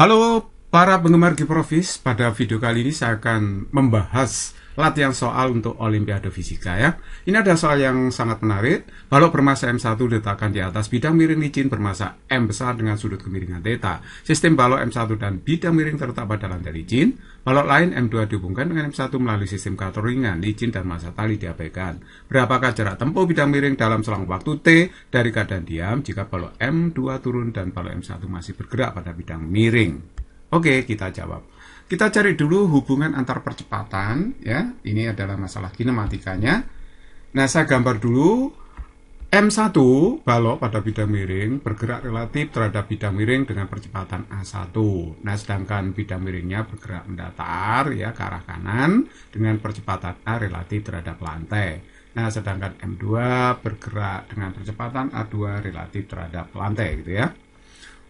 Halo para penggemar Giprovis, pada video kali ini saya akan membahas latihan soal untuk Olimpiade Fisika ya. Ini ada soal yang sangat menarik. Balok permasa M1 diletakkan di atas bidang miring licin permasa M besar dengan sudut kemiringan theta Sistem balok M1 dan bidang miring terletak pada lantai licin. Balok lain M2 dihubungkan dengan M1 melalui sistem kator ringan, licin dan massa tali diabaikan. Berapakah jarak tempuh bidang miring dalam selang waktu T dari keadaan diam jika balok M2 turun dan balok M1 masih bergerak pada bidang miring? Oke, kita jawab. Kita cari dulu hubungan antar percepatan ya. Ini adalah masalah kinematikanya. Nah, saya gambar dulu M1 balok pada bidang miring bergerak relatif terhadap bidang miring dengan percepatan A1. Nah, sedangkan bidang miringnya bergerak mendatar ya ke arah kanan dengan percepatan A relatif terhadap lantai. Nah, sedangkan M2 bergerak dengan percepatan A2 relatif terhadap lantai gitu ya.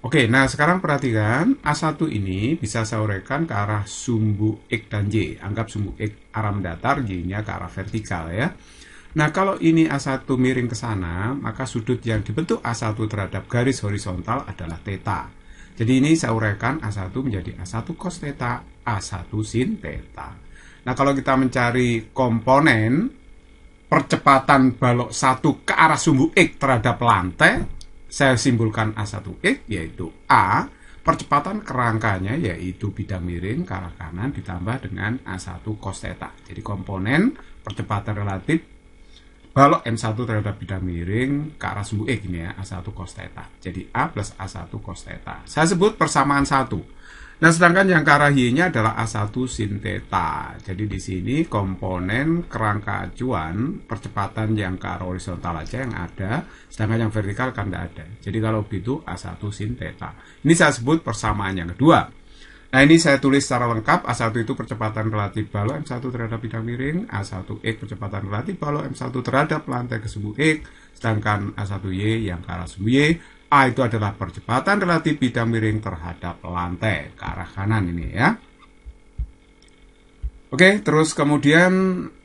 Oke, nah sekarang perhatikan A1 ini bisa saya uraikan ke arah sumbu X dan Y. Anggap sumbu X arah mendatar, Y-nya ke arah vertikal ya. Nah, kalau ini A1 miring ke sana, maka sudut yang dibentuk A1 terhadap garis horizontal adalah theta. Jadi ini saya uraikan A1 menjadi A1 cos theta, A1 sin theta. Nah, kalau kita mencari komponen percepatan balok 1 ke arah sumbu X terhadap lantai, saya simpulkan A1X eh, yaitu A percepatan kerangkanya yaitu bidang miring ke arah kanan ditambah dengan A1 cos theta. Jadi komponen percepatan relatif balok M1 terhadap bidang miring ke arah sumbu X eh, ini ya, A1 cos theta. Jadi A plus A1 cos theta. Saya sebut persamaan satu Nah, sedangkan yang ke arah Y-nya adalah A1 sin Jadi di sini komponen kerangka acuan percepatan yang ke arah horizontal aja yang ada, sedangkan yang vertikal kan tidak ada. Jadi kalau begitu A1 sin Ini saya sebut persamaan yang kedua. Nah ini saya tulis secara lengkap A1 itu percepatan relatif balok M1 terhadap bidang miring A1X percepatan relatif balok M1 terhadap lantai ke X Sedangkan A1Y yang ke arah sumbu Y A itu adalah percepatan relatif bidang miring terhadap lantai ke arah kanan ini ya. Oke, terus kemudian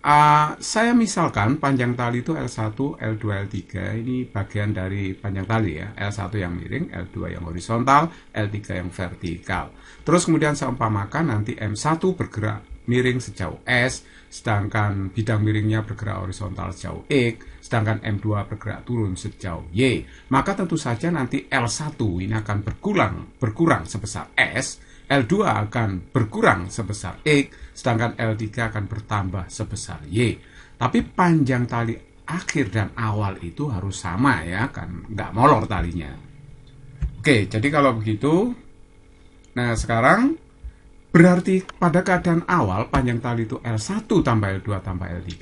uh, saya misalkan panjang tali itu L1, L2, L3. Ini bagian dari panjang tali ya. L1 yang miring, L2 yang horizontal, L3 yang vertikal. Terus kemudian saya umpamakan nanti M1 bergerak miring sejauh S, sedangkan bidang miringnya bergerak horizontal sejauh X, sedangkan M2 bergerak turun sejauh Y, maka tentu saja nanti L1 ini akan berkurang, berkurang sebesar S, L2 akan berkurang sebesar X, sedangkan L3 akan bertambah sebesar Y. Tapi panjang tali akhir dan awal itu harus sama ya, kan nggak molor talinya. Oke, jadi kalau begitu, nah sekarang Berarti pada keadaan awal panjang tali itu L1 tambah L2 tambah L3,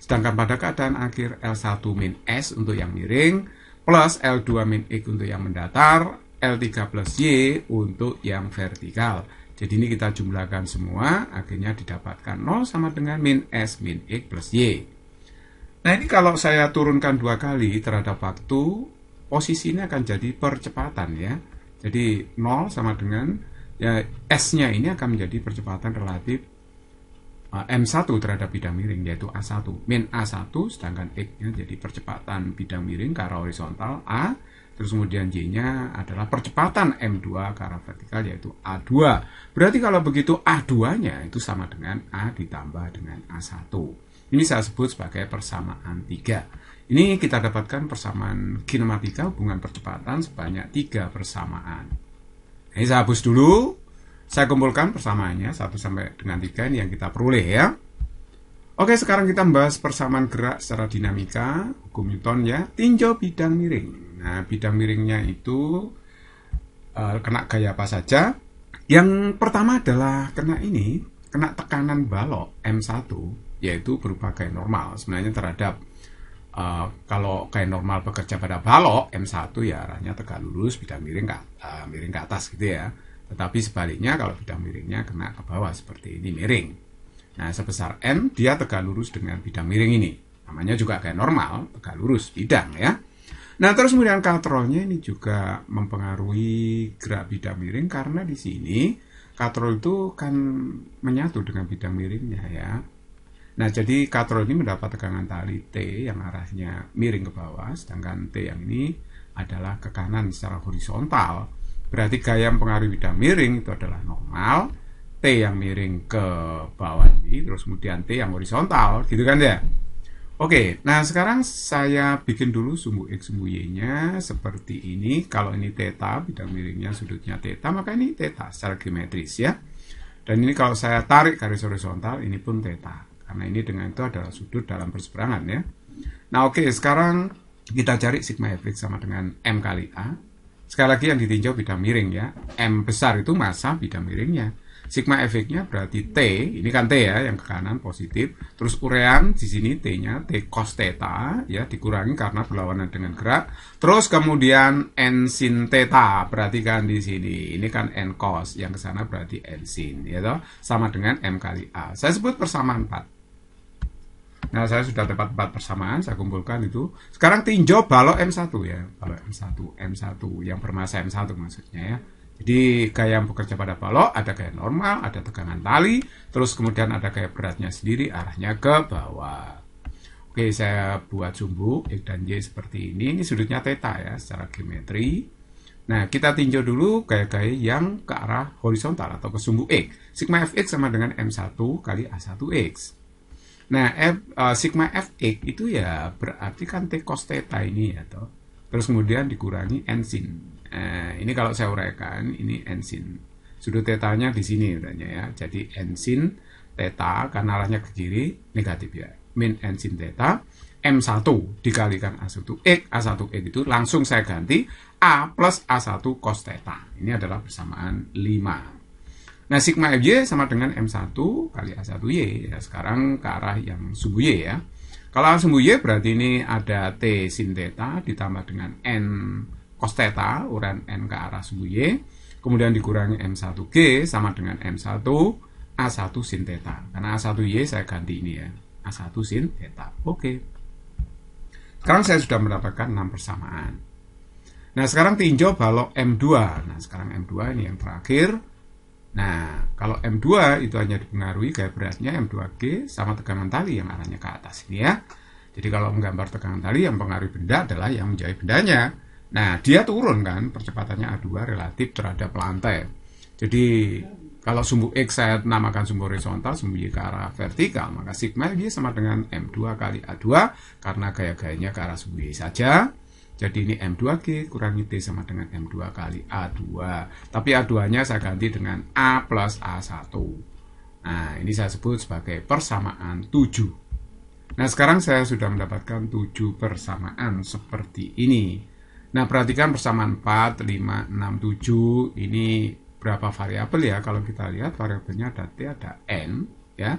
sedangkan pada keadaan akhir L1 min S untuk yang miring, plus L2 min X untuk yang mendatar, L3 plus Y untuk yang vertikal. Jadi ini kita jumlahkan semua, akhirnya didapatkan 0 sama dengan min S min X plus Y. Nah ini kalau saya turunkan dua kali terhadap waktu, posisinya akan jadi percepatan ya. Jadi 0 sama dengan ya, S-nya ini akan menjadi percepatan relatif eh, M1 terhadap bidang miring yaitu A1 min A1 sedangkan X-nya jadi percepatan bidang miring ke arah horizontal A terus kemudian Y-nya adalah percepatan M2 ke arah vertikal yaitu A2 berarti kalau begitu A2-nya itu sama dengan A ditambah dengan A1 ini saya sebut sebagai persamaan 3 ini kita dapatkan persamaan kinematika hubungan percepatan sebanyak 3 persamaan ini saya hapus dulu. Saya kumpulkan persamaannya 1 sampai dengan 3 ini yang kita peroleh ya. Oke, sekarang kita membahas persamaan gerak secara dinamika, hukum Newton ya. Tinjau bidang miring. Nah, bidang miringnya itu uh, kena gaya apa saja. Yang pertama adalah kena ini, kena tekanan balok M1, yaitu berupa gaya normal sebenarnya terhadap Eh, kalau kayak normal bekerja pada balok M1 ya arahnya tegak lurus bidang miring ke, uh, miring ke atas gitu ya tetapi sebaliknya kalau bidang miringnya kena ke bawah seperti ini miring nah sebesar N dia tegak lurus dengan bidang miring ini namanya juga kayak normal tegak lurus bidang ya nah terus kemudian katrolnya ini juga mempengaruhi gerak bidang miring karena di sini katrol itu kan menyatu dengan bidang miringnya ya Nah, jadi katrol ini mendapat tegangan tali T yang arahnya miring ke bawah, sedangkan T yang ini adalah ke kanan secara horizontal. Berarti gaya pengaruh bidang miring itu adalah normal, T yang miring ke bawah ini, terus kemudian T yang horizontal, gitu kan ya? Oke, nah sekarang saya bikin dulu sumbu X, sumbu Y-nya seperti ini. Kalau ini theta, bidang miringnya sudutnya theta, maka ini theta secara geometris ya. Dan ini kalau saya tarik garis horizontal, ini pun theta karena ini dengan itu adalah sudut dalam perseberangan ya. Nah oke, okay, sekarang kita cari sigma efek sama dengan m kali a. Sekali lagi yang ditinjau bidang miring ya. M besar itu masa bidang miringnya. Sigma efeknya berarti T, ini kan T ya, yang ke kanan positif. Terus urean di sini T-nya, T cos theta, ya, dikurangi karena berlawanan dengan gerak. Terus kemudian N sin theta, perhatikan di sini. Ini kan N cos, yang ke sana berarti N sin, ya toh? Sama dengan M kali A. Saya sebut persamaan 4. Nah, saya sudah dapat empat persamaan, saya kumpulkan itu. Sekarang tinjau balok M1 ya, balok M1, M1 yang bermasa M1 maksudnya ya. Jadi gaya yang bekerja pada balok ada gaya normal, ada tegangan tali, terus kemudian ada gaya beratnya sendiri arahnya ke bawah. Oke, saya buat sumbu X dan Y seperti ini. Ini sudutnya theta ya secara geometri. Nah, kita tinjau dulu gaya-gaya yang ke arah horizontal atau ke sumbu X. Sigma Fx sama dengan M1 kali A1X. Nah, F, uh, sigma fx itu ya berarti kan t cos theta ini ya toh. Terus kemudian dikurangi n sin. Eh, ini kalau saya uraikan ini n sin. Sudut tetanya di sini katanya ya. Jadi n sin theta karena arahnya ke kiri negatif ya. Min n sin theta M1 dikalikan A1X, A1X itu langsung saya ganti A plus A1 cos theta. Ini adalah persamaan 5. Nah, sigma FJ sama dengan M1 kali A1Y. Ya, sekarang ke arah yang sumbu Y ya. Kalau sumbu Y berarti ini ada T sin theta ditambah dengan N cos theta, uran N ke arah sumbu Y. Kemudian dikurangi M1G sama dengan M1 A1 sin theta. Karena A1Y saya ganti ini ya. A1 sin theta. Oke. Sekarang saya sudah mendapatkan 6 persamaan. Nah, sekarang tinjau balok M2. Nah, sekarang M2 ini yang terakhir Nah, kalau M2 itu hanya dipengaruhi gaya beratnya M2G sama tegangan tali yang arahnya ke atas ini ya. Jadi kalau menggambar tegangan tali yang pengaruhi benda adalah yang menjauhi bendanya. Nah, dia turun kan percepatannya A2 relatif terhadap lantai. Jadi kalau sumbu X saya namakan sumbu horizontal, sumbu Y ke arah vertikal, maka sigma dia sama dengan M2 kali A2 karena gaya-gayanya ke arah sumbu Y saja. Jadi ini M2G kurangi T sama dengan M2 kali A2. Tapi A2-nya saya ganti dengan A plus A1. Nah, ini saya sebut sebagai persamaan 7. Nah, sekarang saya sudah mendapatkan 7 persamaan seperti ini. Nah, perhatikan persamaan 4, 5, 6, 7. Ini berapa variabel ya? Kalau kita lihat variabelnya ada T, ada N, ya.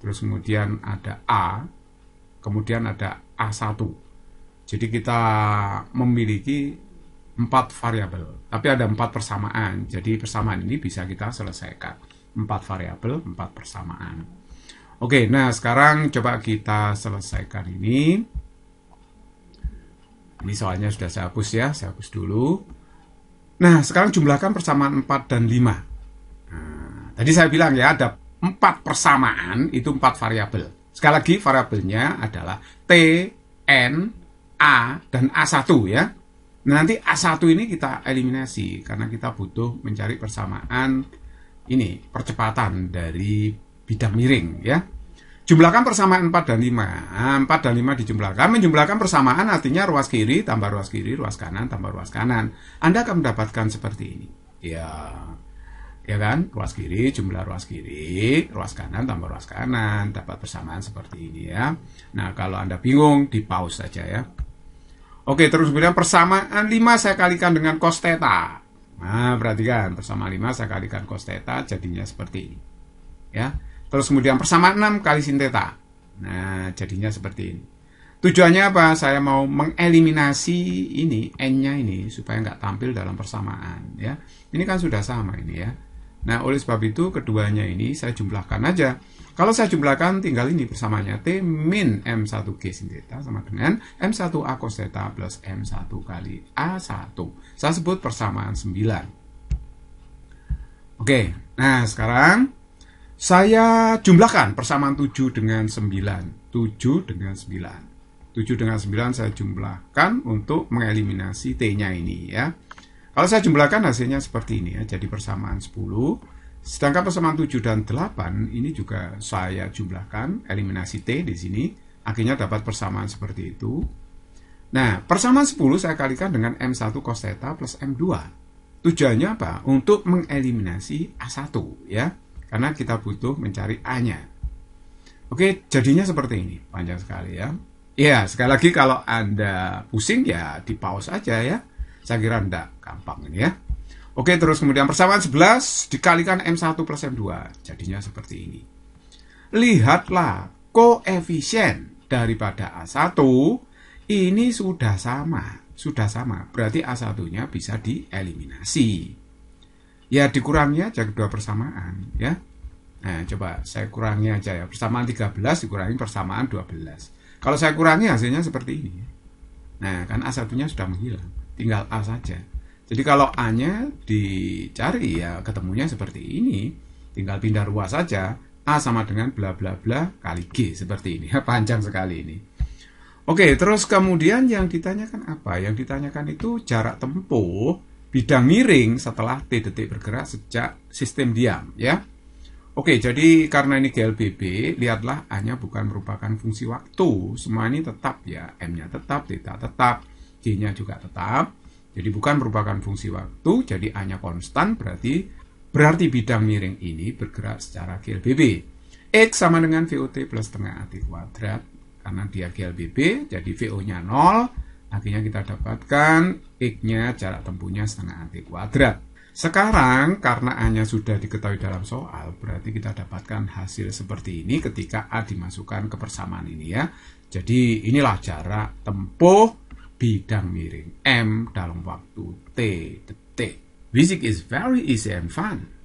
Terus kemudian ada A, kemudian ada A1. Jadi kita memiliki empat variabel, tapi ada empat persamaan. Jadi persamaan ini bisa kita selesaikan empat variabel, empat persamaan. Oke, nah sekarang coba kita selesaikan ini. Ini soalnya sudah saya hapus ya, saya hapus dulu. Nah, sekarang jumlahkan persamaan 4 dan 5. Nah, tadi saya bilang ya, ada empat persamaan, itu empat variabel. Sekali lagi, variabelnya adalah T, N, A dan A1 ya. Nah, nanti A1 ini kita eliminasi karena kita butuh mencari persamaan ini percepatan dari bidang miring ya. Jumlahkan persamaan 4 dan 5. Nah, 4 dan 5 dijumlahkan. Menjumlahkan persamaan artinya ruas kiri tambah ruas kiri, ruas kanan tambah ruas kanan. Anda akan mendapatkan seperti ini. Ya, ya kan? Ruas kiri, jumlah ruas kiri, ruas kanan tambah ruas kanan. Dapat persamaan seperti ini ya. Nah, kalau Anda bingung, di pause saja ya. Oke, terus kemudian persamaan 5 saya kalikan dengan cos theta. Nah, perhatikan, persamaan 5 saya kalikan cos theta jadinya seperti ini. Ya. Terus kemudian persamaan 6 kali sin theta. Nah, jadinya seperti ini. Tujuannya apa? Saya mau mengeliminasi ini, n-nya ini supaya nggak tampil dalam persamaan, ya. Ini kan sudah sama ini ya. Nah, oleh sebab itu keduanya ini saya jumlahkan aja. Kalau saya jumlahkan tinggal ini bersamanya T min M1G sin theta sama dengan M1A cos theta plus M1 kali A1. Saya sebut persamaan 9. Oke, nah sekarang saya jumlahkan persamaan 7 dengan 9. 7 dengan 9. 7 dengan 9 saya jumlahkan untuk mengeliminasi T-nya ini ya. Kalau saya jumlahkan hasilnya seperti ini ya. Jadi persamaan 10 Sedangkan persamaan 7 dan 8 ini juga saya jumlahkan eliminasi T di sini. Akhirnya dapat persamaan seperti itu. Nah, persamaan 10 saya kalikan dengan M1 cos theta plus M2. Tujuannya apa? Untuk mengeliminasi A1 ya. Karena kita butuh mencari A-nya. Oke, jadinya seperti ini. Panjang sekali ya. Ya, sekali lagi kalau Anda pusing ya di pause aja ya. Saya kira Anda gampang ini ya. Oke, terus kemudian persamaan 11 dikalikan M1 plus M2. Jadinya seperti ini. Lihatlah koefisien daripada A1 ini sudah sama. Sudah sama, berarti A1-nya bisa dieliminasi. Ya, dikurangi aja kedua persamaan. ya. Nah, coba saya kurangi aja ya. Persamaan 13 dikurangi persamaan 12. Kalau saya kurangi hasilnya seperti ini. Nah, kan A1-nya sudah menghilang. Tinggal A saja. Jadi kalau A-nya dicari ya ketemunya seperti ini, tinggal pindah ruas saja. A sama dengan bla bla bla kali G seperti ini. Panjang sekali ini. Oke, terus kemudian yang ditanyakan apa? Yang ditanyakan itu jarak tempuh bidang miring setelah T detik bergerak sejak sistem diam, ya. Oke, jadi karena ini GLBB, lihatlah A-nya bukan merupakan fungsi waktu. Semua ini tetap ya, M-nya tetap, nya tetap, G-nya juga tetap. Jadi bukan merupakan fungsi waktu, jadi hanya konstan berarti berarti bidang miring ini bergerak secara GLBB. X sama dengan VOT plus tengah AT kuadrat karena dia GLBB, jadi VO-nya 0, akhirnya kita dapatkan X-nya jarak tempuhnya setengah AT kuadrat. Sekarang karena A-nya sudah diketahui dalam soal, berarti kita dapatkan hasil seperti ini ketika A dimasukkan ke persamaan ini ya. Jadi inilah jarak tempuh bidang miring M dalam waktu T detik. Music is very easy and fun.